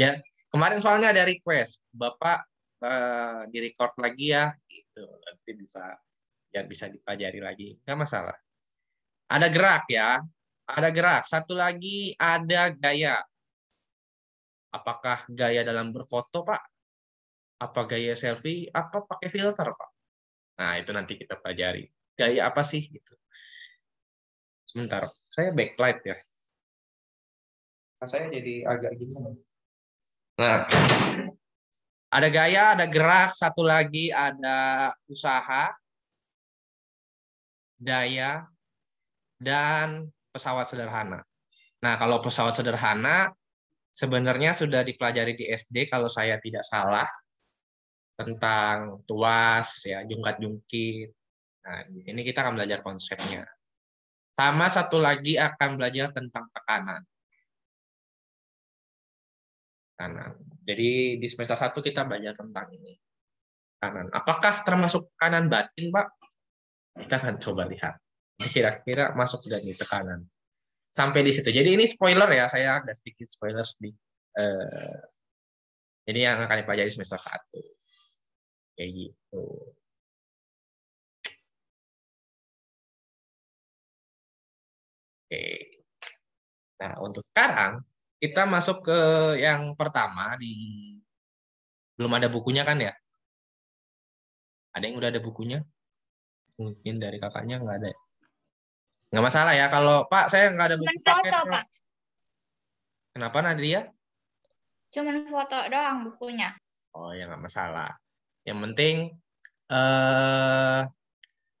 Ya, kemarin soalnya ada request, Bapak uh, eh, di record lagi ya, itu Nanti bisa ya bisa dipelajari lagi, nggak masalah. Ada gerak ya, ada gerak. Satu lagi ada gaya. Apakah gaya dalam berfoto, Pak? Apa gaya selfie? Apa pakai filter, Pak? Nah, itu nanti kita pelajari. Gaya apa sih gitu. Sebentar, saya backlight ya. saya jadi agak gimana? Nah, ada gaya, ada gerak, satu lagi ada usaha, daya, dan pesawat sederhana. Nah, kalau pesawat sederhana sebenarnya sudah dipelajari di SD kalau saya tidak salah tentang tuas ya, jungkat-jungkit. Nah, di sini kita akan belajar konsepnya. Sama satu lagi akan belajar tentang tekanan kanan. Jadi di semester 1 kita belajar tentang ini. Kanan. Apakah termasuk kanan batin, Pak? Kita akan coba lihat. Kira-kira masuk dan ke kanan. Sampai di situ. Jadi ini spoiler ya, saya agak sedikit spoiler sedikit. Eh, ini yang akan dipelajari semester 1. Kayak gitu. Oke. Nah, untuk sekarang kita masuk ke yang pertama di belum ada bukunya kan ya? Ada yang udah ada bukunya? Mungkin dari kakaknya nggak ada. Ya? Nggak masalah ya kalau Pak saya nggak ada buku Cuman Pak. Kenapa Nadia? Cuman foto doang bukunya. Oh ya nggak masalah. Yang penting eh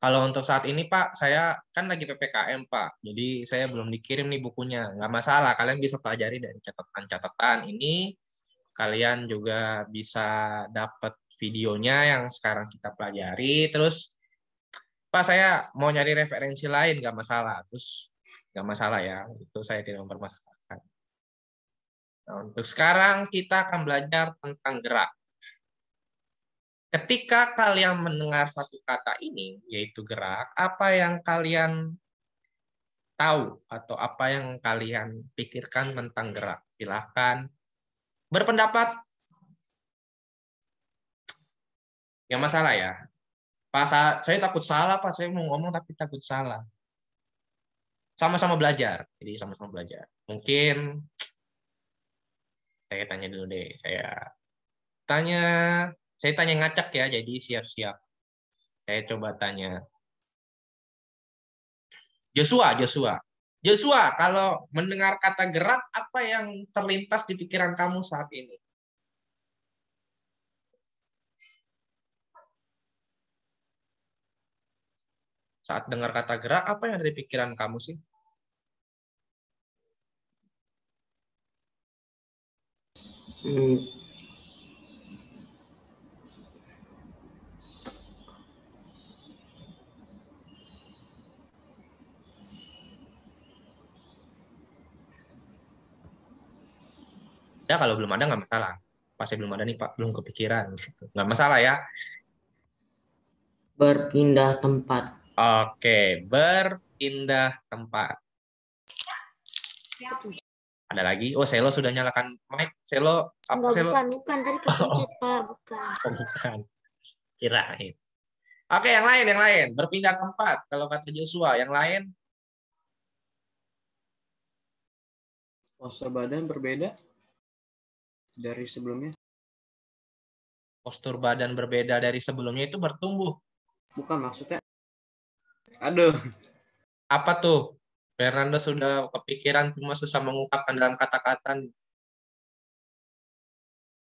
kalau untuk saat ini Pak, saya kan lagi PPKM Pak, jadi saya belum dikirim nih bukunya. Nggak masalah, kalian bisa pelajari dari catatan-catatan ini. Kalian juga bisa dapat videonya yang sekarang kita pelajari. Terus, Pak saya mau nyari referensi lain, nggak masalah. Terus nggak masalah ya, itu saya tidak mempermasalahkan. Nah, untuk sekarang kita akan belajar tentang gerak. Ketika kalian mendengar satu kata ini, yaitu gerak, apa yang kalian tahu atau apa yang kalian pikirkan tentang gerak? Silahkan berpendapat. Ya masalah ya. Pak, saya takut salah, Pak. Saya mau ngomong tapi takut salah. Sama-sama belajar. Jadi sama-sama belajar. Mungkin saya tanya dulu deh. Saya tanya saya tanya ngacak ya, jadi siap-siap. Saya coba tanya. Joshua, Joshua. Joshua, kalau mendengar kata gerak, apa yang terlintas di pikiran kamu saat ini? Saat dengar kata gerak, apa yang ada di pikiran kamu sih? Hmm, ada ya, kalau belum ada nggak masalah pasti belum ada nih pak belum kepikiran gitu nggak masalah ya berpindah tempat oke berpindah tempat ada lagi oh selo sudah nyalakan mic selo apa Enggak, selo bukan bukan tadi kepencet oh. pak bukan oh, bukan kirain oke yang lain yang lain berpindah tempat kalau kata Joshua yang lain Postur badan berbeda dari sebelumnya? Postur badan berbeda dari sebelumnya itu bertumbuh. Bukan maksudnya. Aduh. Apa tuh? Fernando sudah kepikiran cuma susah mengungkapkan dalam kata-kata.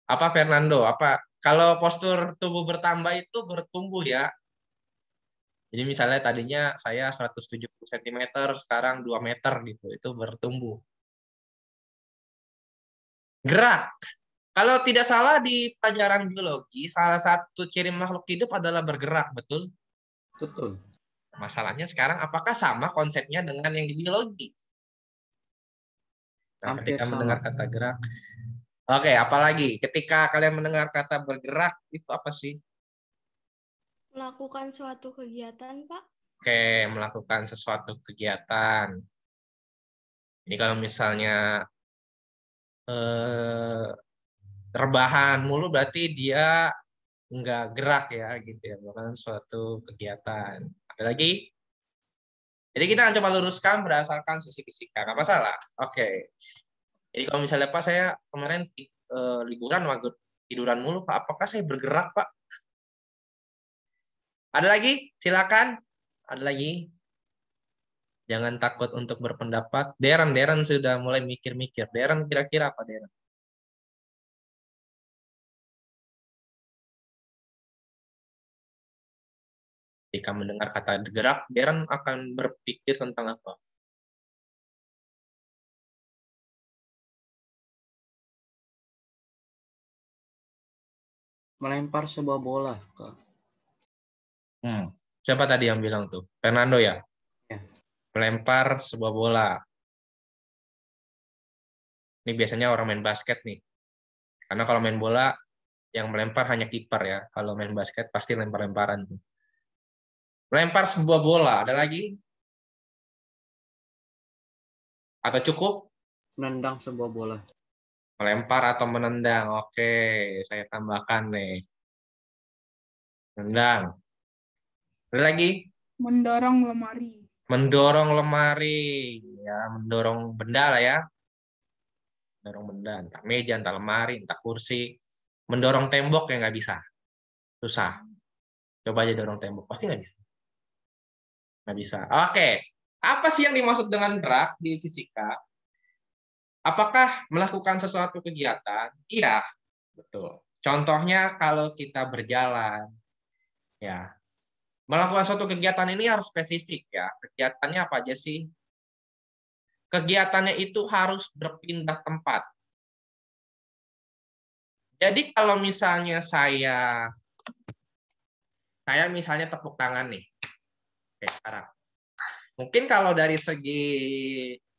Apa Fernando? Apa? Kalau postur tubuh bertambah itu bertumbuh ya. Jadi misalnya tadinya saya 170 cm, sekarang 2 meter gitu. Itu bertumbuh. Gerak. Kalau tidak salah di pelajaran biologi, salah satu ciri makhluk hidup adalah bergerak, betul? Betul. Masalahnya sekarang apakah sama konsepnya dengan yang di biologi? Nah, ketika sama. mendengar kata gerak. Oke, apalagi ketika kalian mendengar kata bergerak itu apa sih? Melakukan suatu kegiatan, Pak. Oke, melakukan sesuatu kegiatan. Ini kalau misalnya eh, rebahan mulu berarti dia nggak gerak ya gitu ya bukan suatu kegiatan ada lagi jadi kita akan coba luruskan berdasarkan sisi fisika nggak salah? oke okay. jadi kalau misalnya pak saya kemarin eh, liburan waktu tiduran mulu pak apakah saya bergerak pak ada lagi silakan ada lagi Jangan takut untuk berpendapat. Deran, Deran sudah mulai mikir-mikir. Deran kira-kira apa Deran? Jika mendengar kata gerak, Deran akan berpikir tentang apa? Melempar sebuah bola. Hmm. Siapa tadi yang bilang tuh? Fernando ya? melempar sebuah bola. Ini biasanya orang main basket nih. Karena kalau main bola yang melempar hanya kiper ya. Kalau main basket pasti lempar-lemparan Melempar sebuah bola, ada lagi? Atau cukup? Menendang sebuah bola. Melempar atau menendang. Oke, saya tambahkan nih. Menendang. Ada lagi? Mendorong lemari mendorong lemari ya mendorong benda lah ya mendorong benda entah meja entah lemari entah kursi mendorong tembok ya nggak bisa susah coba aja dorong tembok pasti nggak bisa nggak bisa oke apa sih yang dimaksud dengan drag di fisika apakah melakukan sesuatu kegiatan iya betul contohnya kalau kita berjalan ya Melakukan suatu kegiatan ini harus spesifik ya. Kegiatannya apa aja sih? Kegiatannya itu harus berpindah tempat. Jadi kalau misalnya saya saya misalnya tepuk tangan nih. Oke, sekarang. Mungkin kalau dari segi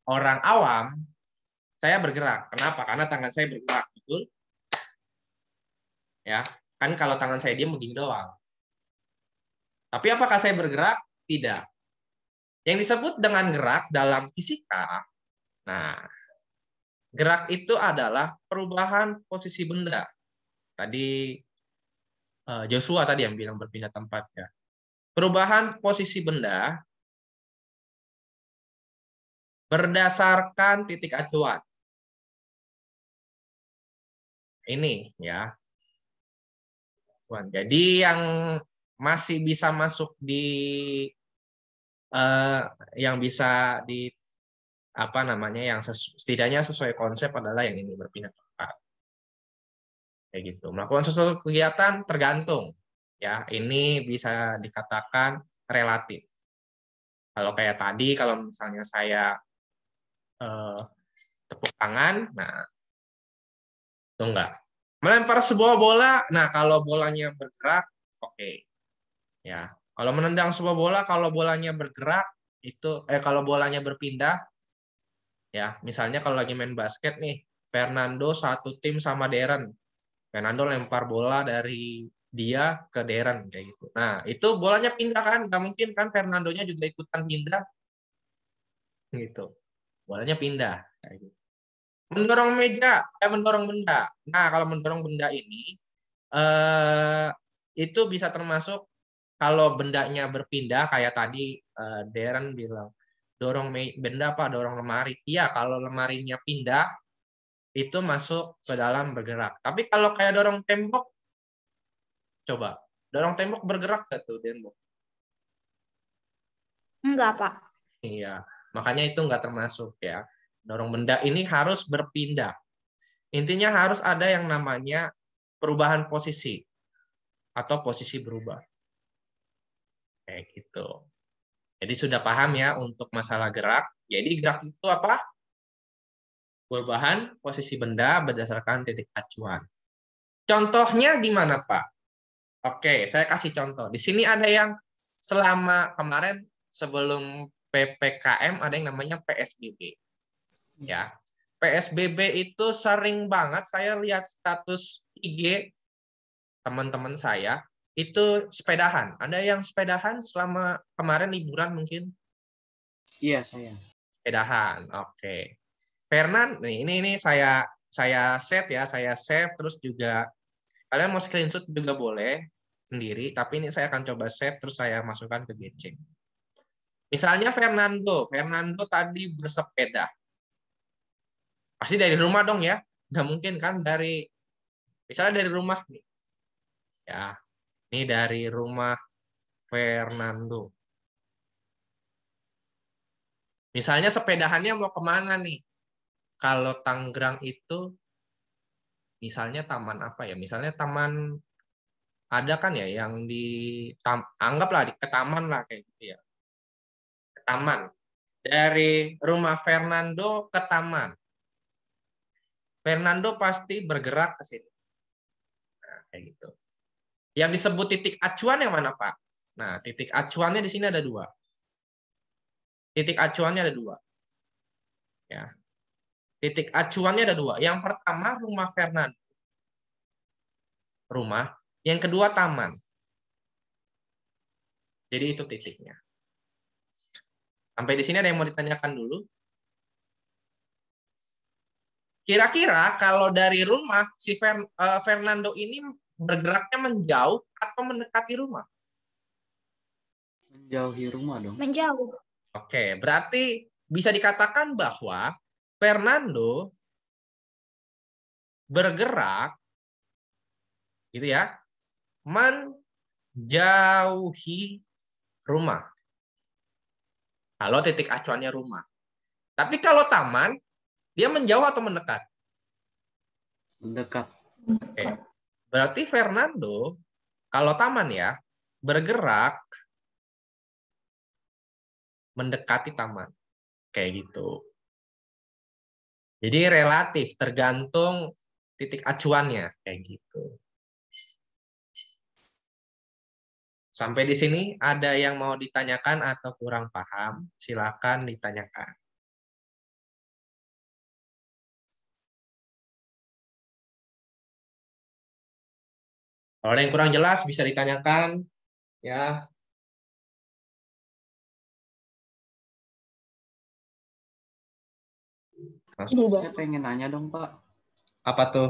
orang awam saya bergerak. Kenapa? Karena tangan saya bergerak, betul? Ya, kan kalau tangan saya diam begini doang. Tapi apakah saya bergerak? Tidak. Yang disebut dengan gerak dalam fisika, nah, gerak itu adalah perubahan posisi benda. Tadi eh, Joshua tadi yang bilang berpindah tempat ya. Perubahan posisi benda berdasarkan titik acuan. Ini ya. Jadi yang masih bisa masuk di uh, yang bisa di apa namanya yang sesu, setidaknya sesuai konsep adalah yang ini berpindah tempat kayak gitu melakukan sesuatu kegiatan tergantung ya ini bisa dikatakan relatif kalau kayak tadi kalau misalnya saya uh, tepuk tangan nah itu enggak melempar sebuah bola nah kalau bolanya bergerak oke okay. Ya, kalau menendang sebuah bola kalau bolanya bergerak itu eh kalau bolanya berpindah ya, misalnya kalau lagi main basket nih, Fernando satu tim sama Deren. Fernando lempar bola dari dia ke Deren kayak gitu. Nah, itu bolanya pindah kan? nggak mungkin kan Fernandonya juga ikutan pindah. Gitu. Bolanya pindah kayak gitu. Mendorong meja, eh mendorong benda. Nah, kalau mendorong benda ini eh itu bisa termasuk kalau bendanya berpindah kayak tadi uh, Darren bilang dorong benda apa dorong lemari. Iya, kalau lemarinya pindah itu masuk ke dalam bergerak. Tapi kalau kayak dorong tembok coba dorong tembok bergerak gak tuh tembok? Enggak, Pak. Iya, makanya itu enggak termasuk ya. Dorong benda ini harus berpindah. Intinya harus ada yang namanya perubahan posisi atau posisi berubah. Kayak gitu. Jadi sudah paham ya untuk masalah gerak. Jadi gerak itu apa? Perubahan posisi benda berdasarkan titik acuan. Contohnya gimana Pak? Oke, saya kasih contoh. Di sini ada yang selama kemarin sebelum PPKM ada yang namanya PSBB. Ya. PSBB itu sering banget saya lihat status IG teman-teman saya itu sepedahan. Ada yang sepedahan selama kemarin liburan mungkin? Iya, saya. Sepedahan. Oke. Okay. Fernan, nih ini ini saya saya save ya, saya save terus juga kalian mau screenshot juga boleh sendiri, tapi ini saya akan coba save terus saya masukkan ke GC. Misalnya Fernando, Fernando tadi bersepeda. Pasti dari rumah dong ya. Nggak mungkin kan dari misalnya dari rumah nih. Ya, ini dari rumah Fernando. Misalnya sepedahannya mau kemana nih? Kalau Tanggerang itu, misalnya taman apa ya? Misalnya taman ada kan ya yang di tam, anggaplah di ke taman lah kayak gitu ya. Ke taman. Dari rumah Fernando ke taman. Fernando pasti bergerak ke sini. Nah, kayak gitu. Yang disebut titik acuan yang mana, Pak? Nah, titik acuannya di sini ada dua. Titik acuannya ada dua. Ya. Titik acuannya ada dua. Yang pertama rumah Fernando. Rumah. Yang kedua taman. Jadi itu titiknya. Sampai di sini ada yang mau ditanyakan dulu? Kira-kira kalau dari rumah si eh, Fernando ini bergeraknya menjauh atau mendekati rumah? Menjauhi rumah dong. Menjauh. Oke, berarti bisa dikatakan bahwa Fernando bergerak gitu ya menjauhi rumah kalau titik acuannya rumah tapi kalau taman dia menjauh atau mendekat mendekat oke okay. Berarti Fernando kalau taman ya bergerak mendekati taman. Kayak gitu. Jadi relatif tergantung titik acuannya kayak gitu. Sampai di sini ada yang mau ditanyakan atau kurang paham, silakan ditanyakan. Kalau ada yang kurang jelas bisa ditanyakan ya. Saya pengen nanya dong Pak. Apa tuh?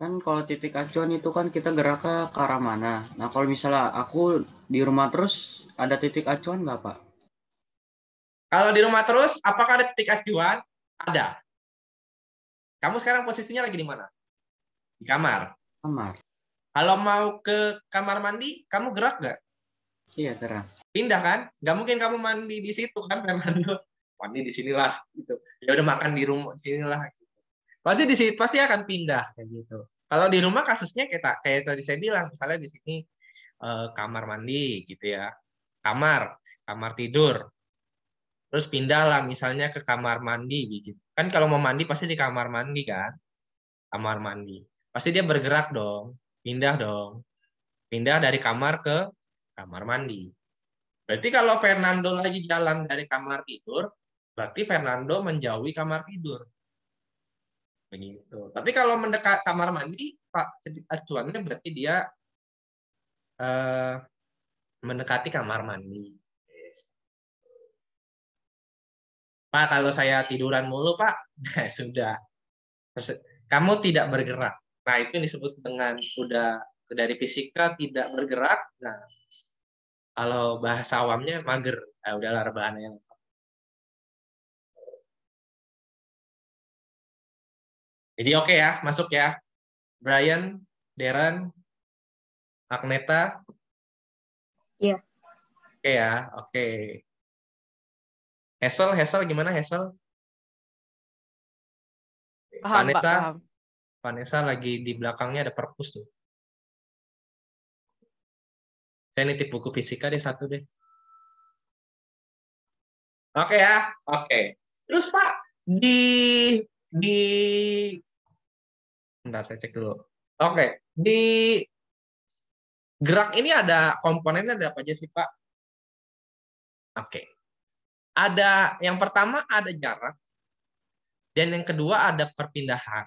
Kan kalau titik acuan itu kan kita gerak ke, ke arah mana. Nah kalau misalnya aku di rumah terus ada titik acuan nggak Pak? Kalau di rumah terus, apakah ada titik acuan? Ada. Kamu sekarang posisinya lagi di mana? Di kamar. Kamar. Kalau mau ke kamar mandi, kamu gerak nggak? Iya gerak. Pindah kan? Gak mungkin kamu mandi di situ kan, Fernando? Mandi di sinilah gitu. Ya udah makan di rumah sinilah. Gitu. Pasti di situ pasti akan pindah kayak gitu. Kalau di rumah kasusnya kayak kayak tadi saya bilang, misalnya di sini eh, kamar mandi gitu ya, kamar, kamar tidur, terus pindah lah misalnya ke kamar mandi gitu. Kan kalau mau mandi pasti di kamar mandi kan, kamar mandi. Pasti dia bergerak dong pindah dong. Pindah dari kamar ke kamar mandi. Berarti kalau Fernando lagi jalan dari kamar tidur, berarti Fernando menjauhi kamar tidur. Begitu. Tapi kalau mendekat kamar mandi, Pak acuannya berarti dia uh, mendekati kamar mandi. Pak, kalau saya tiduran mulu, Pak, sudah. Kamu tidak bergerak. Nah, itu yang disebut dengan udah dari fisika tidak bergerak. Nah, kalau bahasa awamnya mager. Nah, udahlah rebahan yang Jadi oke okay ya, masuk ya. Brian, Darren, Agneta. Iya. Yeah. Oke okay ya, oke. Okay. Hazel, Hazel gimana Hazel? Paham, Pak, paham. Vanessa lagi di belakangnya ada perpus tuh. Saya nitip buku fisika deh satu deh. Oke ya, oke. Terus Pak di di Bentar saya cek dulu. Oke, di gerak ini ada komponennya ada apa aja sih Pak? Oke. Ada yang pertama ada jarak dan yang kedua ada perpindahan.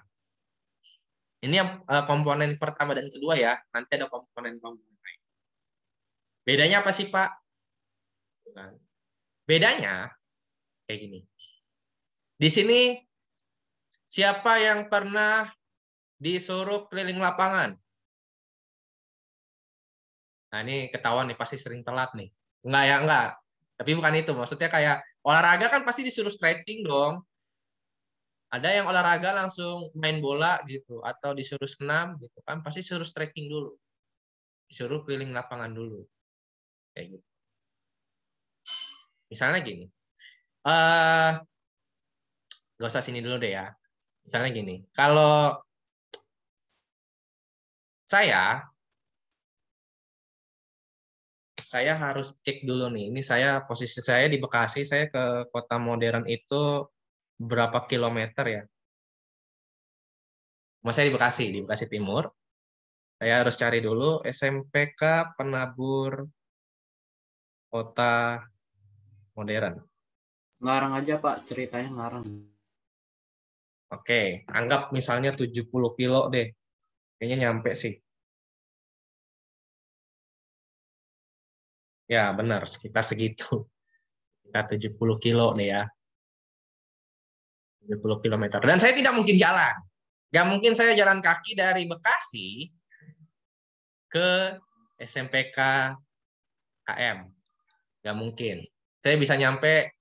Ini yang uh, komponen pertama dan kedua ya. Nanti ada komponen-komponen lain. Bedanya apa sih, Pak? Kan. Bedanya kayak gini. Di sini siapa yang pernah disuruh keliling lapangan? Nah, ini ketahuan nih pasti sering telat nih. Enggak ya, enggak. Tapi bukan itu. Maksudnya kayak olahraga kan pasti disuruh stretching dong ada yang olahraga langsung main bola gitu atau disuruh senam gitu kan pasti suruh stretching dulu disuruh keliling lapangan dulu kayak gitu misalnya gini uh, eh, gak usah sini dulu deh ya misalnya gini kalau saya saya harus cek dulu nih ini saya posisi saya di Bekasi saya ke kota modern itu berapa kilometer ya? Mas saya di Bekasi, di Bekasi Timur. Saya harus cari dulu SMPK Penabur Kota Modern. Ngarang aja Pak, ceritanya ngarang. Oke, anggap misalnya 70 kilo deh. Kayaknya nyampe sih. Ya, benar, sekitar segitu. Sekitar 70 kilo nih ya. 70 km. Dan saya tidak mungkin jalan. Gak mungkin saya jalan kaki dari Bekasi ke SMPK KM. Gak mungkin. Saya bisa nyampe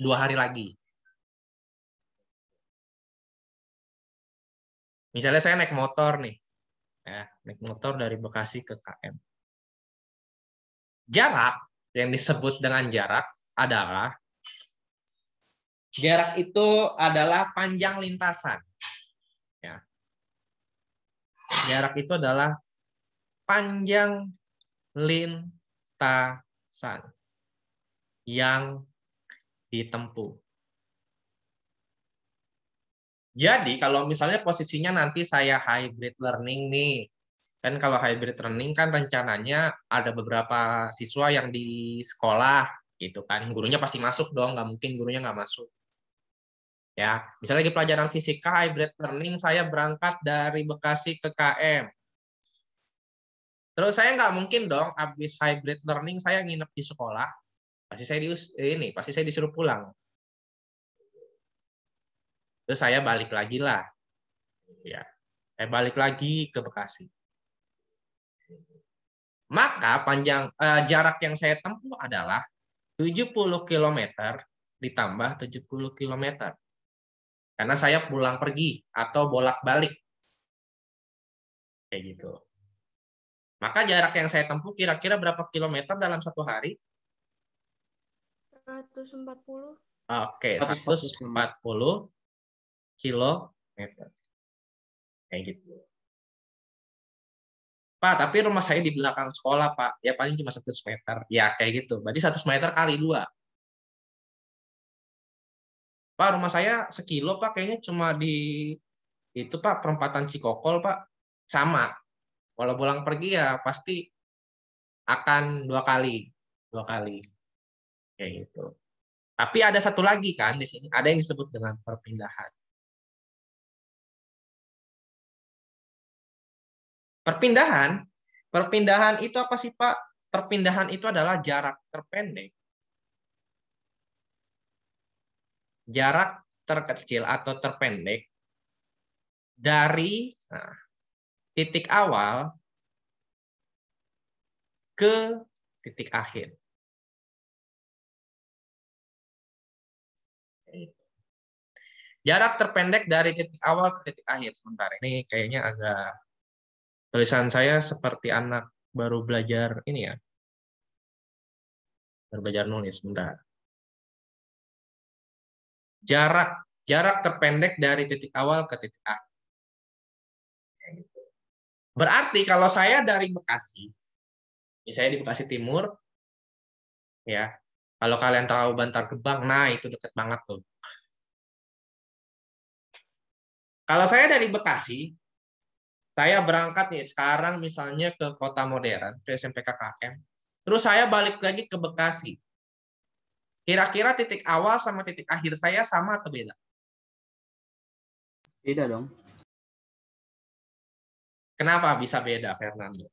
dua hari lagi. Misalnya saya naik motor nih. Ya, naik motor dari Bekasi ke KM. Jarak yang disebut dengan jarak adalah Jarak itu adalah panjang lintasan. Ya. Jarak itu adalah panjang lintasan yang ditempuh. Jadi kalau misalnya posisinya nanti saya hybrid learning nih, kan kalau hybrid learning kan rencananya ada beberapa siswa yang di sekolah gitu kan, gurunya pasti masuk dong, nggak mungkin gurunya nggak masuk ya misalnya lagi pelajaran fisika hybrid learning saya berangkat dari Bekasi ke KM terus saya nggak mungkin dong habis hybrid learning saya nginep di sekolah pasti saya di ini pasti saya disuruh pulang terus saya balik lagi lah ya saya balik lagi ke Bekasi maka panjang eh, jarak yang saya tempuh adalah 70 km ditambah 70 km karena saya pulang pergi atau bolak-balik. Kayak gitu. Maka jarak yang saya tempuh kira-kira berapa kilometer dalam satu hari? 140. Oke, okay, 140 kilometer. Kayak gitu. Pak, tapi rumah saya di belakang sekolah, Pak. Ya paling cuma 100 meter. Ya, kayak gitu. Berarti 100 meter kali dua. Pak, rumah saya sekilo, Pak, kayaknya cuma di itu, Pak, perempatan Cikokol, Pak. Sama. Walau pulang pergi ya pasti akan dua kali, dua kali. Kayak gitu. Tapi ada satu lagi kan di sini, ada yang disebut dengan perpindahan. Perpindahan, perpindahan itu apa sih, Pak? Perpindahan itu adalah jarak terpendek jarak terkecil atau terpendek dari nah, titik awal ke titik akhir. Jarak terpendek dari titik awal ke titik akhir. Sebentar, ini kayaknya agak tulisan saya seperti anak baru belajar ini ya. Baru belajar nulis, sebentar jarak jarak terpendek dari titik awal ke titik akhir. Gitu. Berarti kalau saya dari Bekasi, misalnya di Bekasi Timur, ya kalau kalian tahu Bantar Gebang, nah itu deket banget tuh. Kalau saya dari Bekasi, saya berangkat nih sekarang misalnya ke kota modern, ke SMP KKM, terus saya balik lagi ke Bekasi. Kira-kira titik awal sama titik akhir saya sama atau beda? Beda dong. Kenapa bisa beda, Fernando?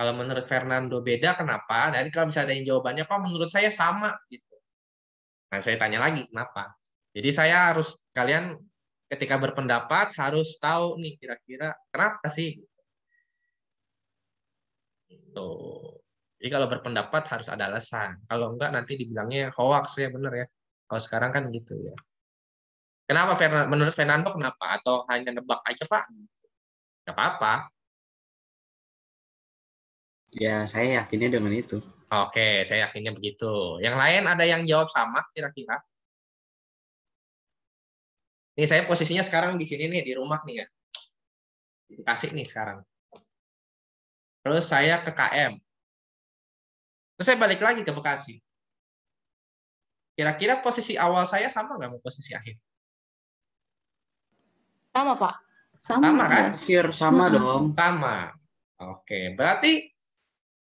Kalau menurut Fernando beda, kenapa? Dan kalau bisa ada yang jawabannya, Pak, menurut saya sama. gitu. Nah, saya tanya lagi, kenapa? Jadi saya harus, kalian ketika berpendapat harus tahu nih kira-kira kenapa sih. Tuh. Gitu. Jadi kalau berpendapat harus ada alasan. Kalau enggak nanti dibilangnya hoax ya benar ya. Kalau sekarang kan gitu ya. Kenapa menurut Fernando kenapa? Atau hanya nebak aja Pak? Gak apa-apa. Ya saya yakinnya dengan itu. Oke, saya yakinnya begitu. Yang lain ada yang jawab sama kira-kira? Ini saya posisinya sekarang di sini nih di rumah nih ya. Kasih nih sekarang. Terus saya ke KM. Terus saya balik lagi ke Bekasi. Kira-kira posisi awal saya sama nggak sama posisi akhir? Sama, Pak. Sama, sama kan? Akhir sama hmm. dong. Sama. Oke, berarti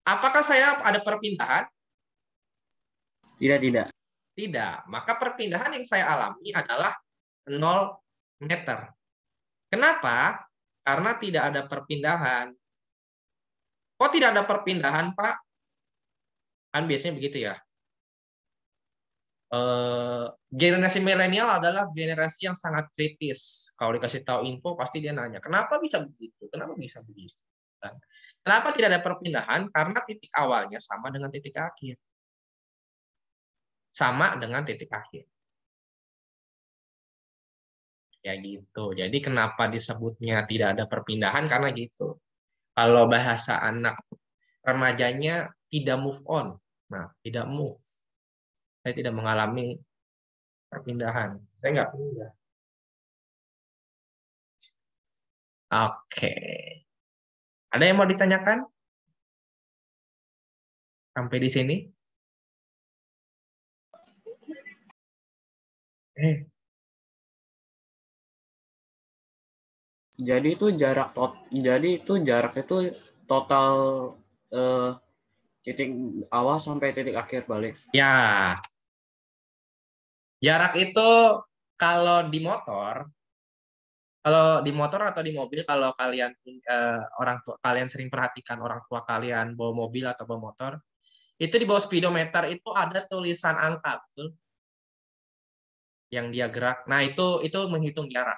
apakah saya ada perpindahan? Tidak, tidak. Tidak. Maka perpindahan yang saya alami adalah 0 meter. Kenapa? Karena tidak ada perpindahan. Kok tidak ada perpindahan, Pak? Kan biasanya begitu ya. Uh, generasi milenial adalah generasi yang sangat kritis. Kalau dikasih tahu info pasti dia nanya, kenapa bisa begitu? Kenapa bisa begitu? Kan. kenapa tidak ada perpindahan? Karena titik awalnya sama dengan titik akhir. Sama dengan titik akhir. Ya gitu. Jadi kenapa disebutnya tidak ada perpindahan? Karena gitu. Kalau bahasa anak remajanya tidak move on. Nah, tidak move. Saya tidak mengalami perpindahan. Saya enggak pindah. Oke. Ada yang mau ditanyakan? Sampai di sini? Eh. Jadi itu jarak tot jadi itu jarak itu total eh, titik awal sampai titik akhir balik. Ya. Jarak itu kalau di motor kalau di motor atau di mobil kalau kalian eh, orang tua kalian sering perhatikan orang tua kalian bawa mobil atau bawa motor itu di bawah speedometer itu ada tulisan angka betul yang dia gerak nah itu itu menghitung jarak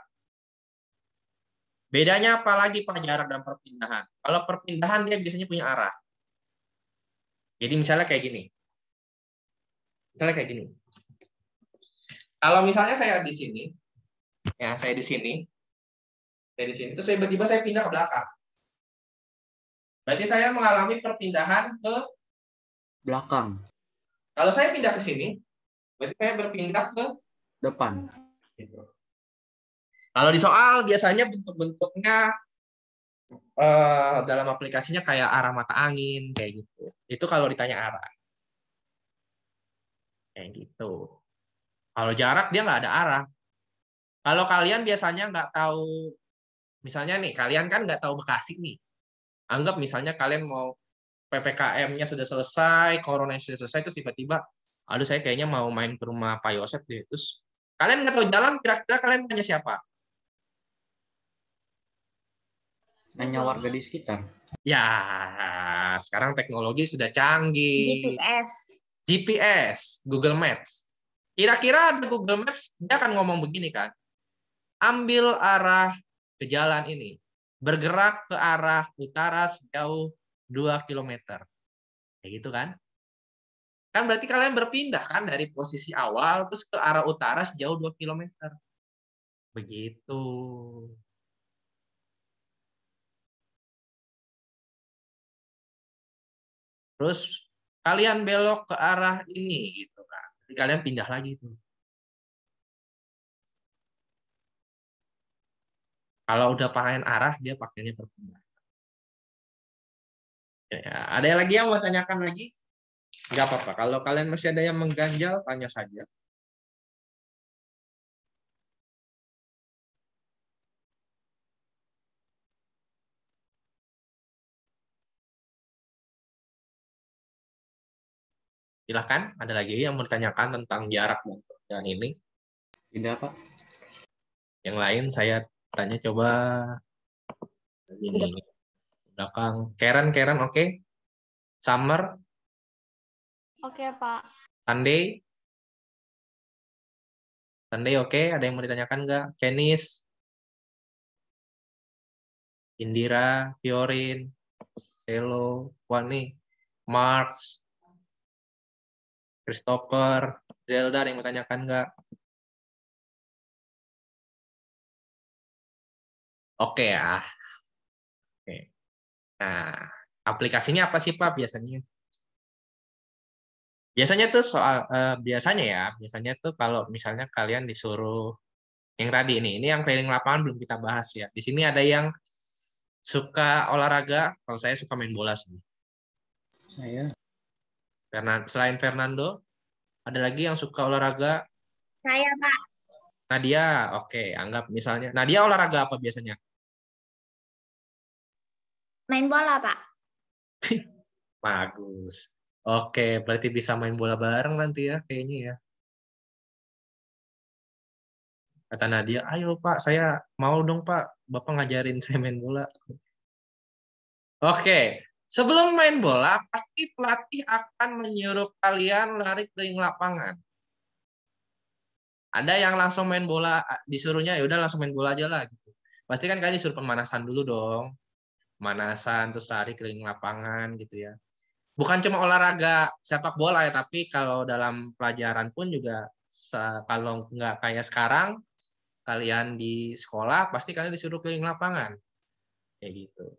bedanya apa lagi pak jarak dan perpindahan kalau perpindahan dia biasanya punya arah jadi misalnya kayak gini. Misalnya kayak gini. Kalau misalnya saya di sini, ya saya di sini, saya di sini, terus saya tiba-tiba saya pindah ke belakang. Berarti saya mengalami perpindahan ke belakang. Kalau saya pindah ke sini, berarti saya berpindah ke depan. Gitu. Kalau di soal biasanya bentuk-bentuknya uh, dalam aplikasinya kayak arah mata angin kayak gitu. Itu kalau ditanya arah. Kayak gitu. Kalau jarak dia nggak ada arah. Kalau kalian biasanya nggak tahu, misalnya nih kalian kan nggak tahu Bekasi nih. Anggap misalnya kalian mau PPKM-nya sudah selesai, corona sudah selesai, terus tiba-tiba, aduh saya kayaknya mau main ke rumah Pak Yosep deh. Terus kalian nggak tahu jalan, kira-kira kalian tanya siapa? Nanya warga di sekitar. Ya, sekarang teknologi sudah canggih. GPS. GPS, Google Maps. Kira-kira ada Google Maps, dia akan ngomong begini kan. Ambil arah ke jalan ini. Bergerak ke arah utara sejauh 2 km. Kayak gitu kan? Kan berarti kalian berpindah kan dari posisi awal terus ke arah utara sejauh 2 km. Begitu. Terus kalian belok ke arah ini gitu kan. Jadi kalian pindah lagi tuh. Kalau udah pakaian arah dia pakainya berpindah ya, ya, ada lagi yang mau tanyakan lagi? Gak apa-apa. Kalau kalian masih ada yang mengganjal, tanya saja. Silahkan, ada lagi yang mau ditanyakan tentang jarak dan ini? Tidak, Pak. Yang lain saya tanya coba ini belakang. Karen, Karen, oke. Okay. Summer. Oke, okay, Pak. Sunday. Sunday, oke. Okay. Ada yang mau ditanyakan nggak? Kenis. Indira, Fiorin, Selo, Wani, Marks, Christopher, Zelda yang mau tanyakan nggak? Oke ya. Oke. Okay. Nah, aplikasinya apa sih Pak biasanya? Biasanya tuh soal eh, biasanya ya, biasanya tuh kalau misalnya kalian disuruh yang tadi ini, ini yang keliling lapangan belum kita bahas ya. Di sini ada yang suka olahraga, kalau saya suka main bola sih. Saya selain Fernando, ada lagi yang suka olahraga? Saya, Pak. Nadia, oke. Okay. Anggap misalnya. Nadia olahraga apa biasanya? Main bola, Pak. Bagus. Oke, okay. berarti bisa main bola bareng nanti ya, kayaknya ya. Kata Nadia, ayo Pak, saya mau dong Pak, Bapak ngajarin saya main bola. Oke, Sebelum main bola, pasti pelatih akan menyuruh kalian lari keliling lapangan. Ada yang langsung main bola, disuruhnya ya udah langsung main bola aja lah gitu. Pasti kan kalian disuruh pemanasan dulu dong. Pemanasan terus lari keliling lapangan gitu ya. Bukan cuma olahraga sepak bola ya, tapi kalau dalam pelajaran pun juga kalau nggak kayak sekarang kalian di sekolah pasti kalian disuruh keliling lapangan. Kayak gitu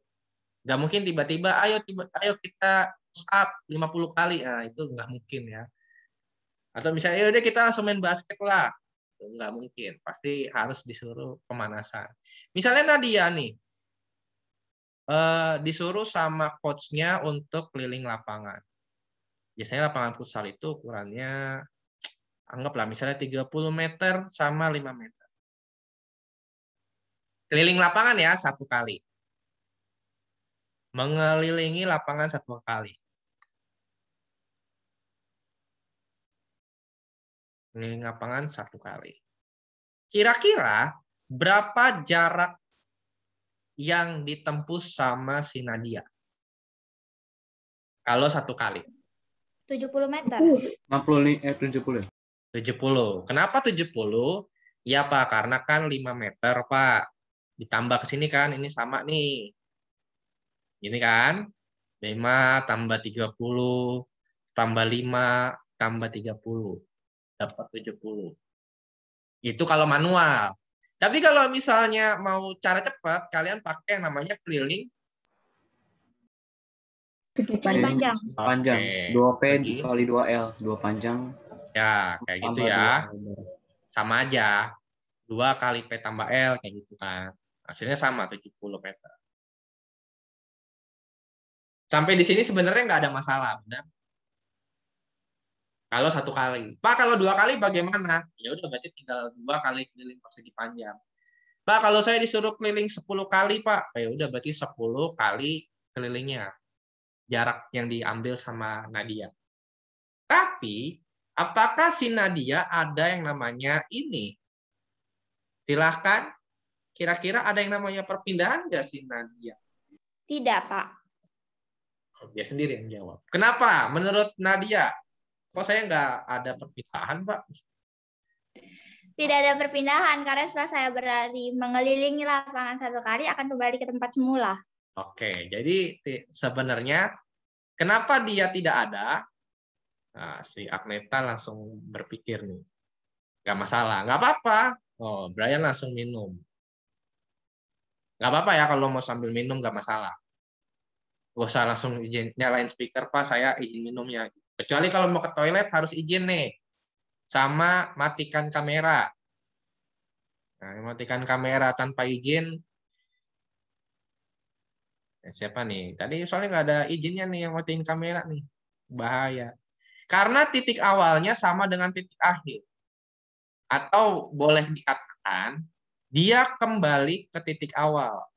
nggak mungkin tiba-tiba ayo tiba ayo kita push up 50 kali nah itu nggak mungkin ya atau misalnya ya udah kita langsung main basket lah nggak mungkin pasti harus disuruh pemanasan misalnya Nadia nih eh, disuruh sama coachnya untuk keliling lapangan biasanya lapangan futsal itu ukurannya anggaplah misalnya 30 meter sama 5 meter keliling lapangan ya satu kali mengelilingi lapangan satu kali. Mengelilingi lapangan satu kali. Kira-kira berapa jarak yang ditempuh sama si Nadia? Kalau satu kali. 70 meter. nih? Uh, eh, 70. 70. Ya? Kenapa 70? Ya Pak, karena kan 5 meter Pak. Ditambah ke sini kan, ini sama nih. Ini kan 5 tambah 30 tambah 5 tambah 30 dapat 70. Itu kalau manual. Tapi kalau misalnya mau cara cepat, kalian pakai yang namanya keliling panjang. Panjang. Okay. 2P dikali 2L, 2 panjang. Ya, kayak gitu ya. 2. Sama aja. 2 kali P tambah L kayak gitu kan. Hasilnya sama 70 meter. Sampai di sini sebenarnya nggak ada masalah, benar? Kalau satu kali. Pak, kalau dua kali bagaimana? Ya udah berarti tinggal dua kali keliling persegi panjang. Pak, kalau saya disuruh keliling sepuluh kali, Pak. Ya udah berarti sepuluh kali kelilingnya. Jarak yang diambil sama Nadia. Tapi, apakah si Nadia ada yang namanya ini? Silahkan. Kira-kira ada yang namanya perpindahan nggak si Nadia? Tidak, Pak dia sendiri yang jawab. Kenapa? Menurut Nadia, kok saya nggak ada perpindahan, Pak? Tidak ada perpindahan karena setelah saya berlari mengelilingi lapangan satu kali akan kembali ke tempat semula. Oke, jadi sebenarnya kenapa dia tidak ada? Nah, si Agneta langsung berpikir nih, nggak masalah, nggak apa-apa. Oh, Brian langsung minum. Nggak apa-apa ya kalau mau sambil minum nggak masalah gak usah langsung izin nyalain speaker pak saya izin minumnya kecuali kalau mau ke toilet harus izin nih sama matikan kamera nah, matikan kamera tanpa izin eh, siapa nih tadi soalnya nggak ada izinnya nih yang matiin kamera nih bahaya karena titik awalnya sama dengan titik akhir atau boleh dikatakan dia kembali ke titik awal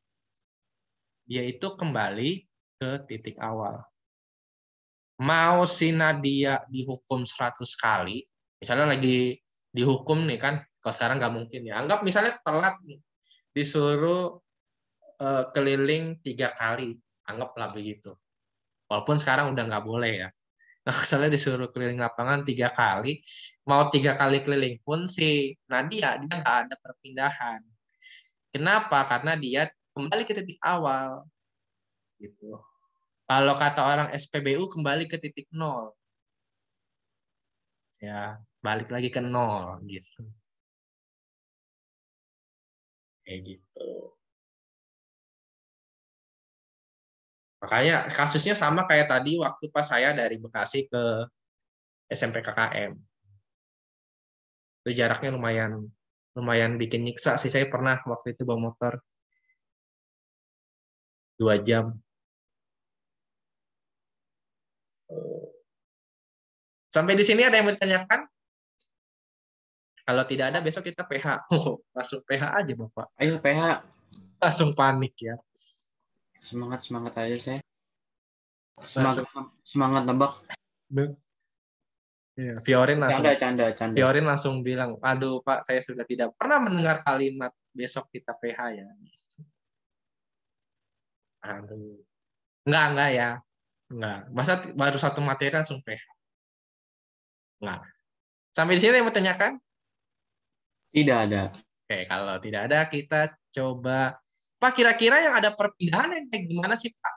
dia itu kembali ke titik awal. Mau si Nadia dihukum 100 kali, misalnya lagi dihukum nih kan, kalau sekarang nggak mungkin ya. Anggap misalnya telat nih, disuruh uh, keliling tiga kali, anggaplah begitu. Walaupun sekarang udah nggak boleh ya. Nah, misalnya disuruh keliling lapangan tiga kali, mau tiga kali keliling pun si Nadia dia nggak ada perpindahan. Kenapa? Karena dia kembali ke titik awal. Gitu. Kalau kata orang SPBU kembali ke titik nol. Ya, balik lagi ke nol gitu. Kayak gitu. Makanya kasusnya sama kayak tadi waktu pas saya dari Bekasi ke SMP KKM. Itu jaraknya lumayan lumayan bikin nyiksa sih saya pernah waktu itu bawa motor dua jam Sampai di sini ada yang mau ditanyakan? Kalau tidak ada, besok kita PH. Oh, langsung PH aja, Bapak. Ayo PH. Langsung panik ya. Semangat-semangat aja saya. Semangat, semangat nebak. Ya, Fiorin langsung. Canda, canda, canda. Fiorin langsung bilang, aduh Pak, saya sudah tidak pernah mendengar kalimat besok kita PH ya. Aduh. Enggak, enggak ya. Enggak. Masa baru satu materi langsung PH. Nah, sampai di sini yang mau tanyakan? Tidak ada. Oke, kalau tidak ada kita coba Pak kira-kira yang ada perpindahan yang kayak gimana sih Pak?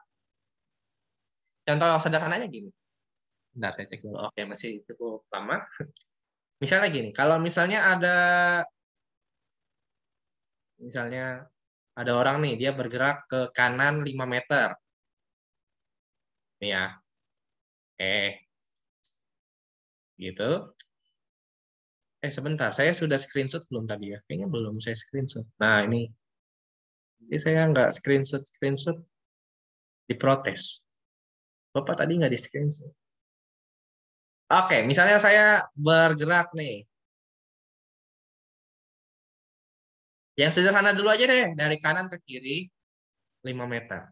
Contoh sederhananya gini. Bentar, saya cek dulu. Oke, masih cukup lama. Misalnya gini, kalau misalnya ada misalnya ada orang nih, dia bergerak ke kanan 5 meter. Nih ya. Eh, gitu. Eh sebentar, saya sudah screenshot belum tadi ya? Kayaknya belum saya screenshot. Nah ini, ini saya nggak screenshot screenshot diprotes. Bapak tadi nggak di screenshot. Oke, misalnya saya bergerak nih. Yang sederhana dulu aja deh, dari kanan ke kiri 5 meter.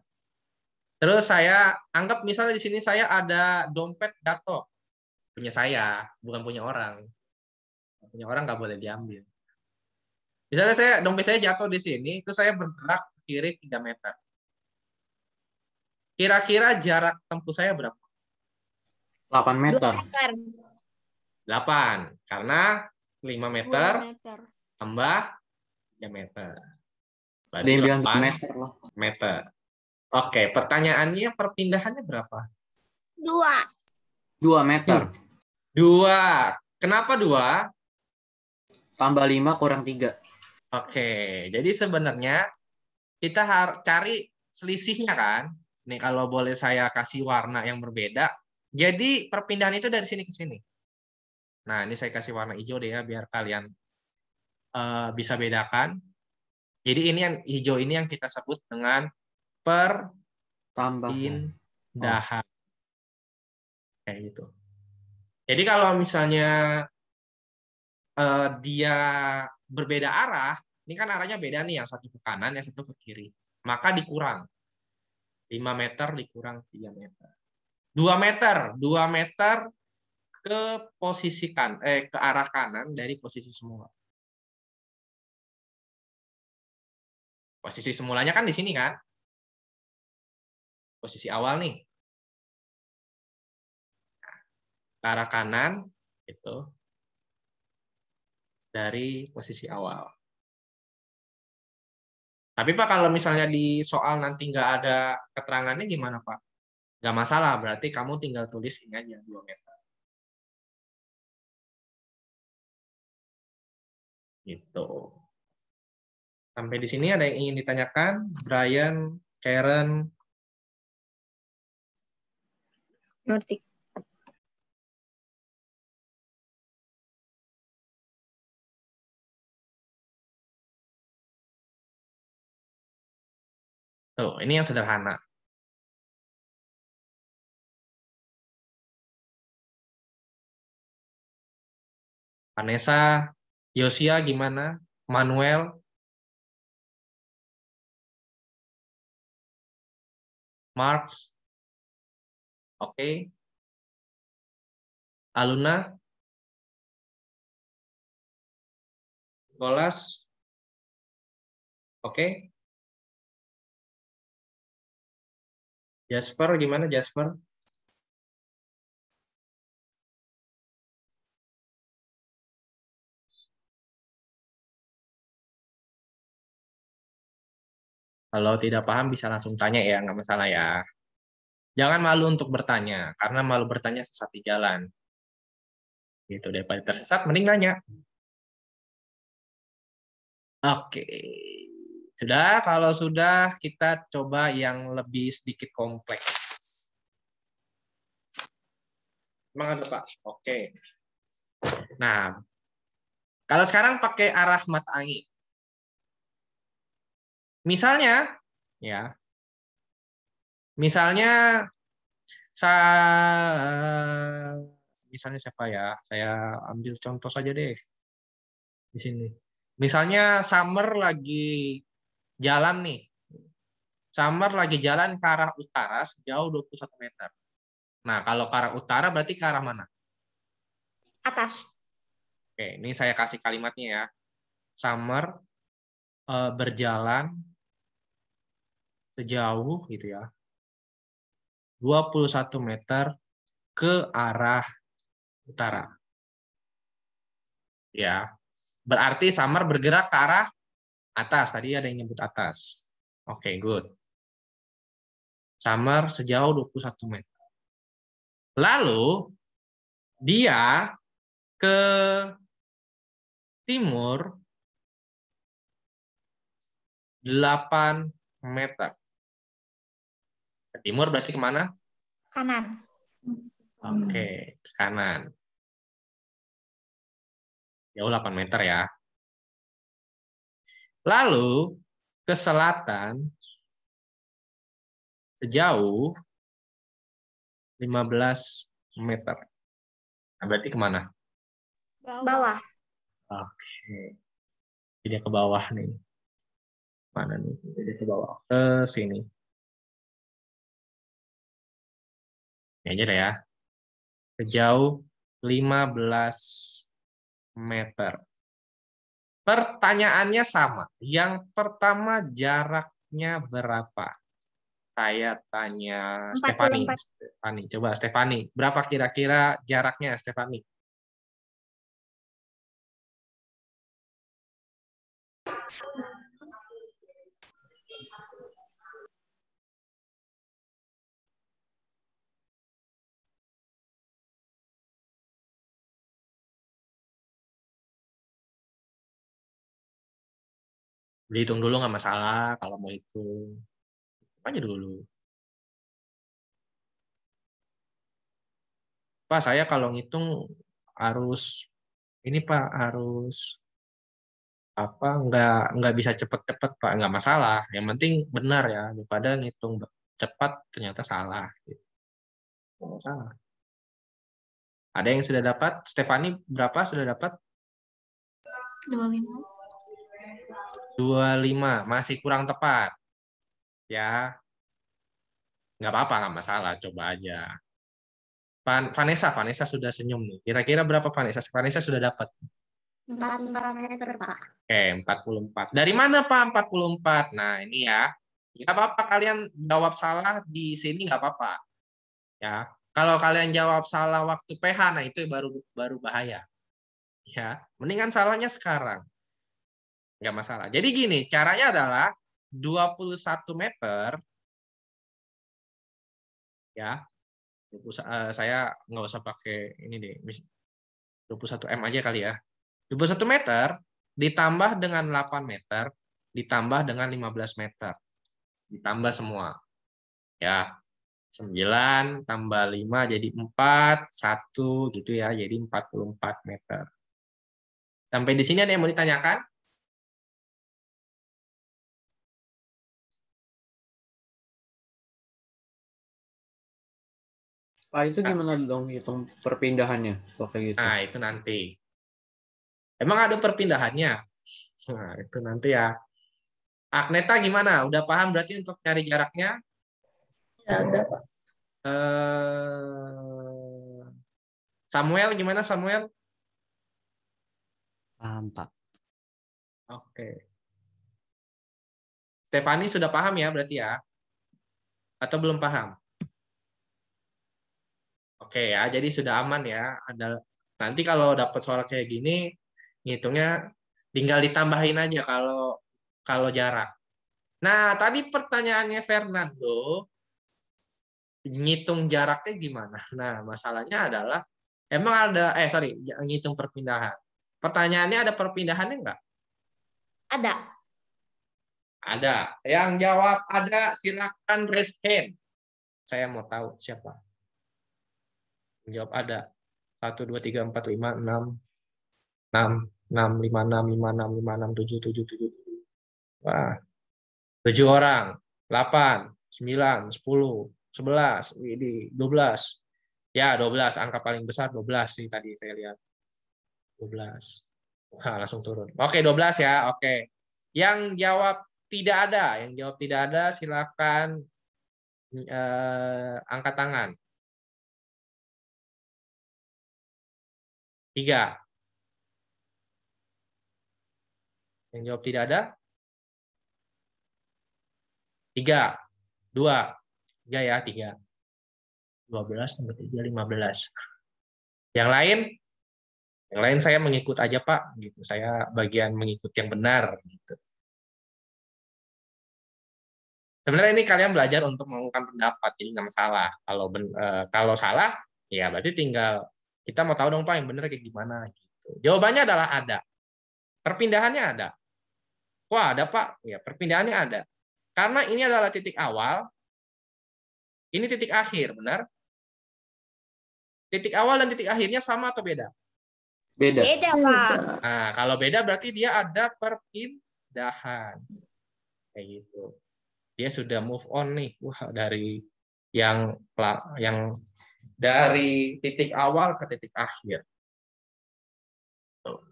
Terus saya anggap misalnya di sini saya ada dompet jatuh punya saya, bukan punya orang. Punya orang nggak boleh diambil. Misalnya saya dompet saya jatuh di sini, itu saya bergerak ke kiri 3 meter. Kira-kira jarak tempuh saya berapa? 8 meter. 8. Karena 5 meter, meter. tambah 3 meter. Berarti Dia 8 meter. Loh. meter. Oke, pertanyaannya perpindahannya berapa? 2. 2 meter. Hmm. Dua. Kenapa dua? Tambah lima kurang tiga. Oke, jadi sebenarnya kita harus cari selisihnya kan. Nih kalau boleh saya kasih warna yang berbeda. Jadi perpindahan itu dari sini ke sini. Nah ini saya kasih warna hijau deh ya biar kalian uh, bisa bedakan. Jadi ini yang hijau ini yang kita sebut dengan perpindahan. Oh. Kayak gitu. Jadi kalau misalnya uh, dia berbeda arah, ini kan arahnya beda nih, yang satu ke kanan, yang satu ke kiri. Maka dikurang. 5 meter dikurang 3 meter. 2 meter, 2 meter ke posisi kan eh ke arah kanan dari posisi semula. Posisi semulanya kan di sini kan? Posisi awal nih. ke arah kanan itu dari posisi awal. Tapi Pak kalau misalnya di soal nanti nggak ada keterangannya gimana Pak? Nggak masalah, berarti kamu tinggal tulis ini aja 2 meter. Gitu. Sampai di sini ada yang ingin ditanyakan? Brian, Karen? Nurtik. Tuh, ini yang sederhana. Vanessa, Yosia gimana? Manuel? Marx? Oke. Okay. Aluna? Nicholas? Oke. Okay. Jasper gimana Jasper? Kalau tidak paham bisa langsung tanya ya, nggak masalah ya. Jangan malu untuk bertanya, karena malu bertanya sesat di jalan. Gitu, daripada tersesat, mending nanya. Oke. Okay. Sudah? Kalau sudah, kita coba yang lebih sedikit kompleks. Emang Pak? Oke. Nah, kalau sekarang pakai arah mata angin. Misalnya, ya, misalnya saya eh, misalnya siapa ya saya ambil contoh saja deh di sini misalnya summer lagi jalan nih. Samar lagi jalan ke arah utara sejauh 21 meter. Nah, kalau ke arah utara berarti ke arah mana? Atas. Oke, ini saya kasih kalimatnya ya. Summer uh, eh, berjalan sejauh gitu ya. 21 meter ke arah utara. Ya. Berarti Summer bergerak ke arah Atas, tadi ada yang nyebut atas. Oke, okay, good. Samar sejauh 21 meter. Lalu, dia ke timur 8 meter. Ke timur berarti kemana? Kanan. Oke, okay, ke kanan. Jauh 8 meter ya. Lalu ke selatan sejauh 15 meter. Nah, berarti kemana? Bawah. Oke. Jadi ke bawah nih. Mana nih? Jadi ke bawah. Ke sini. Ini aja deh ya. Sejauh 15 meter. Pertanyaannya sama. Yang pertama jaraknya berapa? Saya tanya Stefani. Stefani, coba Stefani, berapa kira-kira jaraknya Stefani? dihitung dulu nggak masalah kalau mau itu aja dulu pak saya kalau ngitung harus ini pak harus apa nggak nggak bisa cepet-cepet pak nggak masalah yang penting benar ya daripada ngitung cepat ternyata salah ada yang sudah dapat Stefani berapa sudah dapat 25 25 masih kurang tepat. Ya. Nggak apa-apa, nggak masalah, coba aja. Vanessa, Vanessa sudah senyum nih. Kira-kira berapa Vanessa? Vanessa sudah dapat. 44 Pak. Oke, 44. Dari mana Pak 44? Nah, ini ya. Nggak apa-apa kalian jawab salah di sini nggak apa-apa. Ya. Kalau kalian jawab salah waktu PH, nah itu baru baru bahaya. Ya, mendingan salahnya sekarang nggak masalah. Jadi gini, caranya adalah 21 meter ya. Eh, saya nggak usah pakai ini deh, 21 m aja kali ya. 21 meter ditambah dengan 8 meter ditambah dengan 15 meter ditambah semua ya 9 tambah 5 jadi 4 1 gitu ya jadi 44 meter sampai di sini ada yang mau ditanyakan Pak itu nah. gimana ah. dong hitung perpindahannya kalau kayak gitu? Nah, itu nanti. Emang ada perpindahannya? Nah itu nanti ya. Agneta gimana? Udah paham berarti untuk nyari jaraknya? Ya ada Pak. Eh, Samuel gimana Samuel? Paham Pak. Oke. Stefani sudah paham ya berarti ya? Atau belum paham? Oke ya, jadi sudah aman ya. Ada nanti kalau dapat suara kayak gini, ngitungnya tinggal ditambahin aja kalau kalau jarak. Nah, tadi pertanyaannya Fernando, ngitung jaraknya gimana? Nah, masalahnya adalah emang ada eh sorry, ngitung perpindahan. Pertanyaannya ada perpindahannya enggak? Ada. Ada. Yang jawab ada silakan raise hand. Saya mau tahu siapa. Menjawab ada. 1, 2, 3, 4, 5, 6, 6, 6, 5, 6, 5, 6, 5, 6, 7, 7, 7, 7. Wah, 7 orang, 8, 9, 10, 11, 12. Ya, 12. Angka paling besar 12 sih tadi saya lihat. 12. Wah, langsung turun. Oke, 12 ya. Oke. Yang jawab tidak ada, yang jawab tidak ada silakan eh, angkat tangan. Tiga. Yang jawab tidak ada? Tiga. Dua. Tiga ya, tiga. Dua belas sampai tiga, lima belas. Yang lain? Yang lain saya mengikut aja, Pak. gitu Saya bagian mengikut yang benar. gitu sebenarnya ini kalian belajar untuk mengungkap pendapat ini nggak masalah kalau ben, e, kalau salah ya berarti tinggal kita mau tahu dong Pak yang benar kayak gimana gitu. Jawabannya adalah ada. Perpindahannya ada. Kok ada Pak? Ya, perpindahannya ada. Karena ini adalah titik awal, ini titik akhir, benar? Titik awal dan titik akhirnya sama atau beda? Beda. Beda, Pak. Nah, kalau beda berarti dia ada perpindahan. Kayak gitu. Dia sudah move on nih. Wah, dari yang yang dari titik awal ke titik akhir. Oke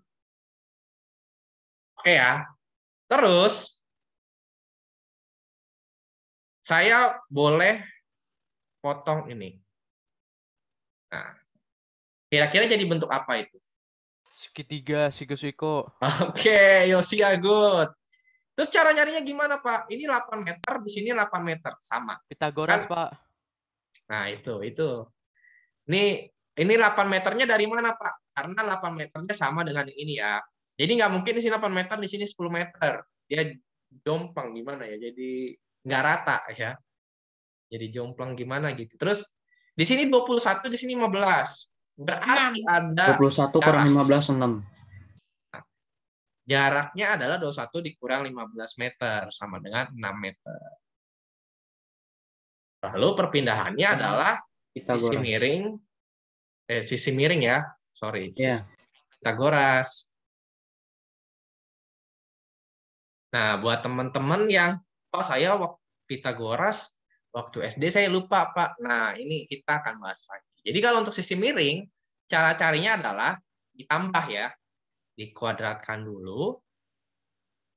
Oke ya. Terus saya boleh potong ini. Nah, kira-kira jadi bentuk apa itu? Segitiga, siku-siku. Oke, Yosia good. Terus cara nyarinya gimana, Pak? Ini 8 meter, di sini 8 meter. Sama. Pitagoras, kan? Pak. Nah, itu, itu. Ini ini 8 meternya dari mana, Pak? Karena 8 meternya sama dengan yang ini ya. Jadi nggak mungkin di sini 8 meter, di sini 10 meter. Dia ya, jomplang gimana ya? Jadi nggak rata ya. Jadi jomplang gimana gitu. Terus di sini 21, di sini 15. Berarti ada 21 kurang 15 6. jaraknya adalah 21 dikurang 15 meter sama dengan 6 meter. Lalu perpindahannya adalah Pitagoras. Sisi miring, eh sisi miring ya, sorry. Yeah. Pitagoras. Nah, buat teman-teman yang Pak oh, saya waktu Pitagoras waktu SD saya lupa Pak. Nah, ini kita akan bahas lagi. Jadi kalau untuk sisi miring, cara carinya adalah ditambah ya. Dikuadratkan dulu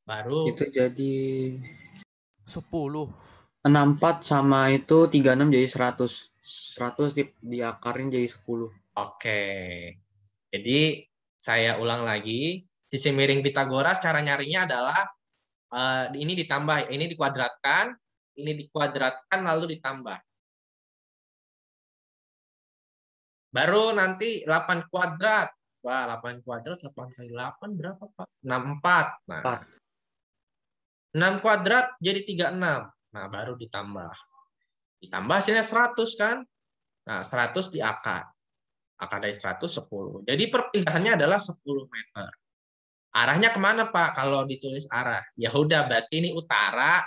baru itu jadi 10. 64 sama itu 36 jadi 100. 100 di, diakarin jadi 10. Oke. Okay. Jadi saya ulang lagi, sisi miring Pitagoras cara nyarinya adalah uh, ini ditambah, ini dikuadratkan, ini dikuadratkan lalu ditambah. Baru nanti 8 kuadrat. Wah, 8 kuadrat 8 kali 8 berapa, Pak? 64. Nah. 6 kuadrat jadi 36. Nah, baru ditambah. Ditambah hasilnya 100 kan? Nah, 100 diakat. Akar dari 100, 10. Jadi perpindahannya adalah 10 meter. Arahnya kemana, Pak? Kalau ditulis arah. Ya udah, berarti ini utara,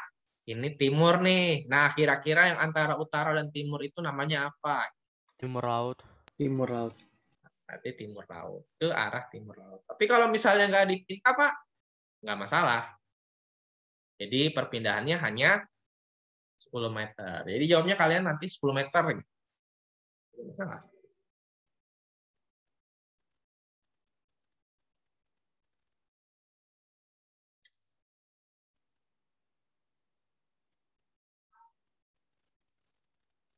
ini timur nih. Nah, kira-kira yang antara utara dan timur itu namanya apa? Timur laut. Timur laut. Berarti timur laut. Ke arah timur laut. Tapi kalau misalnya nggak dipindah, Pak, nggak masalah. Jadi perpindahannya hanya 10 meter. Jadi jawabnya kalian nanti 10 meter. Bisa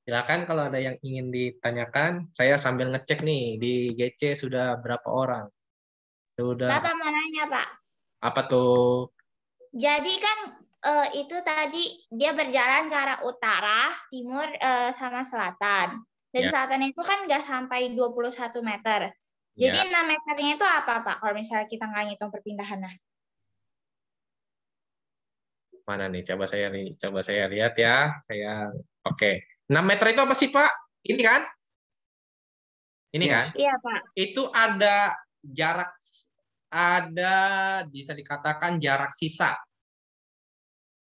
Silakan kalau ada yang ingin ditanyakan, saya sambil ngecek nih di GC sudah berapa orang. Sudah. Bapak mau nanya, Pak. Apa tuh? Jadi kan uh, itu tadi dia berjalan ke arah utara, timur, uh, sama selatan. Dan yeah. selatan itu kan nggak sampai 21 meter. Jadi yeah. Ya. 6 meternya itu apa, Pak? Kalau misalnya kita nggak ngitung perpindahan. Nah. Mana nih? Coba saya nih, coba saya lihat ya. Saya oke. Okay. 6 meter itu apa sih, Pak? Ini kan? Ini kan? Iya, yeah, Pak. Itu ada jarak ada bisa dikatakan jarak sisa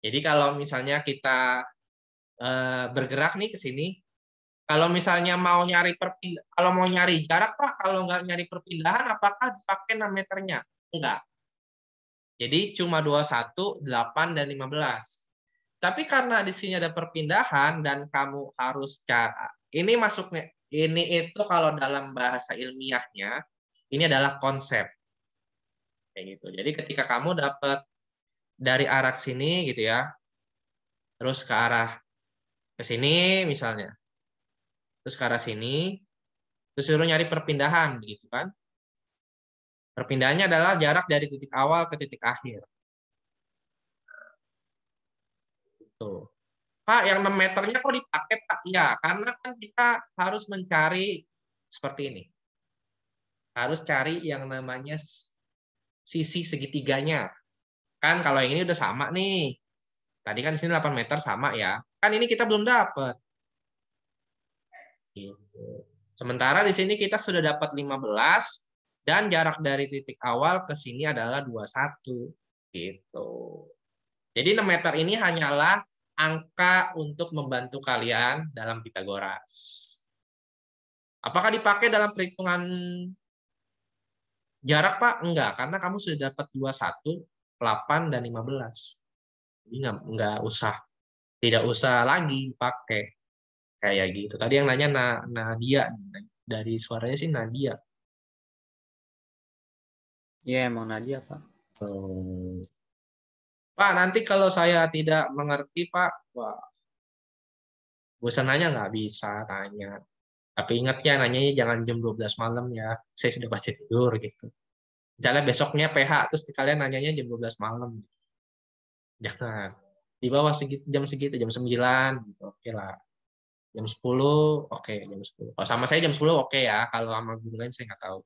jadi kalau misalnya kita eh, bergerak nih ke sini, kalau misalnya mau nyari perpindah, kalau mau nyari jarak pak, kalau nggak nyari perpindahan, apakah dipakai 6 meternya? Enggak. Jadi cuma 21, 8, dan 15. Tapi karena di sini ada perpindahan dan kamu harus cara ini masuknya ini itu kalau dalam bahasa ilmiahnya ini adalah konsep kayak gitu. Jadi ketika kamu dapat dari arah sini gitu ya. Terus ke arah ke sini misalnya. Terus ke arah sini. Terus suruh nyari perpindahan gitu kan. Perpindahannya adalah jarak dari titik awal ke titik akhir. Tuh. Pak, yang 6 meternya kok dipakai, Pak? Ya, karena kan kita harus mencari seperti ini. Harus cari yang namanya sisi segitiganya. Kan kalau yang ini udah sama nih. Tadi kan sini 8 meter sama ya. Kan ini kita belum dapat. Gitu. Sementara di sini kita sudah dapat 15 dan jarak dari titik awal ke sini adalah 21 gitu. Jadi 6 meter ini hanyalah angka untuk membantu kalian dalam Pitagoras. Apakah dipakai dalam perhitungan jarak Pak? Enggak, karena kamu sudah dapat 21 8 dan 15. Jadi nggak, nggak usah, tidak usah lagi pakai kayak gitu. Tadi yang nanya Nadia, dari suaranya sih Nadia. Iya yeah, emang Nadia Pak. Hmm. Pak nanti kalau saya tidak mengerti Pak, wah, bisa nanya nggak bisa tanya. Tapi ingat ya nanyanya jangan jam 12 malam ya. Saya sudah pasti tidur gitu misalnya besoknya PH terus kalian nanyanya jam 12 malam jangan di bawah segitu, jam segitu jam 9 gitu oke okay lah jam 10 oke okay, jam 10 kalau sama saya jam 10 oke okay ya kalau sama guru lain saya nggak tahu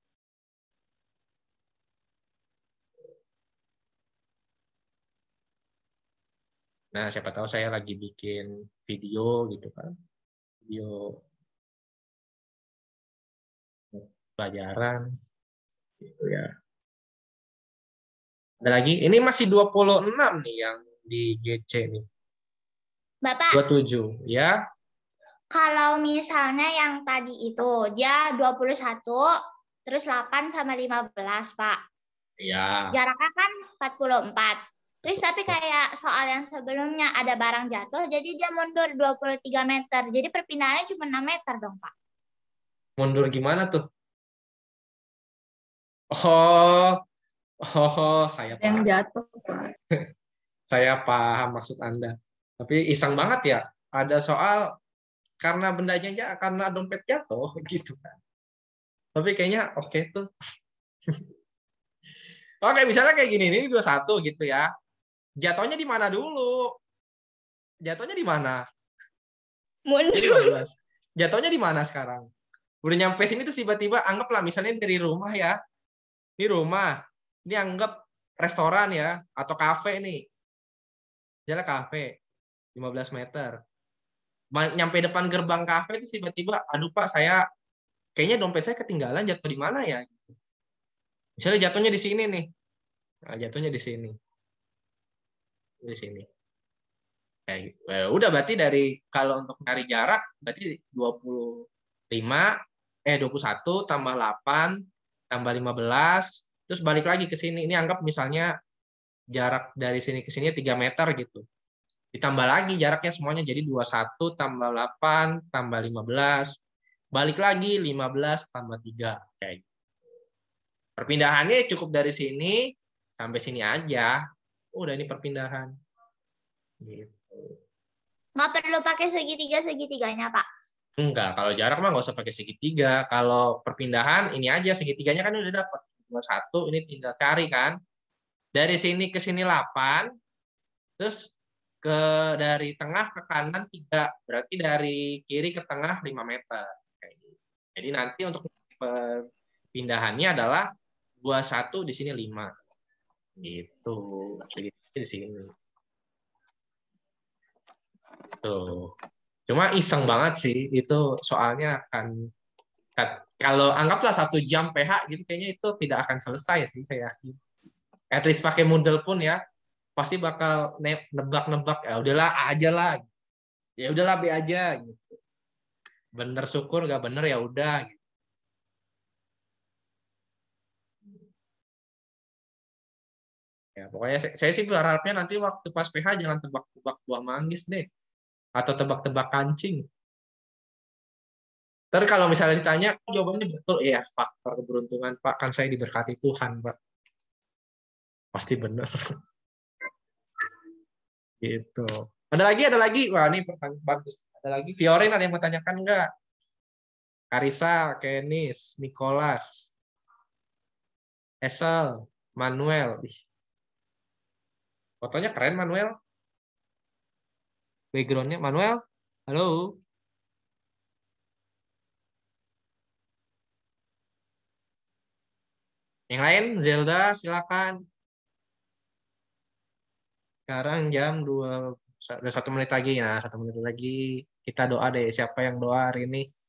nah siapa tahu saya lagi bikin video gitu kan video pelajaran gitu ya ada lagi? Ini masih 26 nih yang di GC nih. Bapak. 27 ya. Kalau misalnya yang tadi itu dia 21 terus 8 sama 15, Pak. Iya. Jaraknya kan 44. Terus tapi kayak soal yang sebelumnya ada barang jatuh, jadi dia mundur 23 meter. Jadi perpindahannya cuma 6 meter dong, Pak. Mundur gimana tuh? Oh, Oh, saya paham. Yang jatuh, Pak. saya paham maksud Anda. Tapi iseng banget ya, ada soal karena bendanya aja karena dompet jatuh gitu kan. Tapi kayaknya oke okay tuh. oke, misalnya kayak gini, ini 21 gitu ya. Jatuhnya di mana dulu? Jatuhnya di mana? Mundur. Jatuhnya di mana sekarang? Udah nyampe sini tuh tiba-tiba anggaplah misalnya dari rumah ya. Ini rumah, ini anggap restoran ya atau kafe nih. Jalan kafe 15 meter. Nyampe depan gerbang kafe itu tiba-tiba aduh Pak saya kayaknya dompet saya ketinggalan jatuh di mana ya? Misalnya jatuhnya di sini nih. Nah, jatuhnya di sini. Di sini. Gitu. Ya udah berarti dari kalau untuk nyari jarak berarti 25 eh 21 tambah 8 tambah 15 terus balik lagi ke sini. Ini anggap misalnya jarak dari sini ke sini 3 meter gitu. Ditambah lagi jaraknya semuanya jadi 21 tambah 8 tambah 15. Balik lagi 15 tambah 3 kayak gitu. Perpindahannya cukup dari sini sampai sini aja. Udah ini perpindahan. Gitu. Nggak perlu pakai segitiga segitiganya, Pak. Enggak, kalau jarak mah nggak usah pakai segitiga. Kalau perpindahan ini aja segitiganya kan udah dapat. 21, ini tinggal cari kan. Dari sini ke sini 8, terus ke dari tengah ke kanan 3, berarti dari kiri ke tengah 5 meter. Gitu. Jadi nanti untuk pindahannya adalah 21 di sini 5. Gitu. Segini di sini. Tuh. Cuma iseng banget sih itu soalnya akan kalau anggaplah satu jam PH gitu kayaknya itu tidak akan selesai sih saya yakin at least pakai model pun ya pasti bakal nebak-nebak ya udahlah aja lah ya udahlah B aja gitu bener syukur gak bener ya udah gitu. ya pokoknya saya, saya sih berharapnya nanti waktu pas PH jangan tebak-tebak buah manggis deh atau tebak-tebak kancing Ntar kalau misalnya ditanya, jawabannya betul. Iya, faktor keberuntungan, Pak. Kan saya diberkati Tuhan, Pak. Pasti benar. gitu. Ada lagi, ada lagi. Wah, ini pertanyaan bagus. Ada lagi. Fiorin, ada yang mau tanyakan nggak? Karisa, Kenis, Nicholas, Esel, Manuel. Ih. Fotonya keren, Manuel. Backgroundnya, Manuel. Halo. Yang lain Zelda silakan. Sekarang jam dua satu menit lagi nah satu menit lagi kita doa deh siapa yang doa hari ini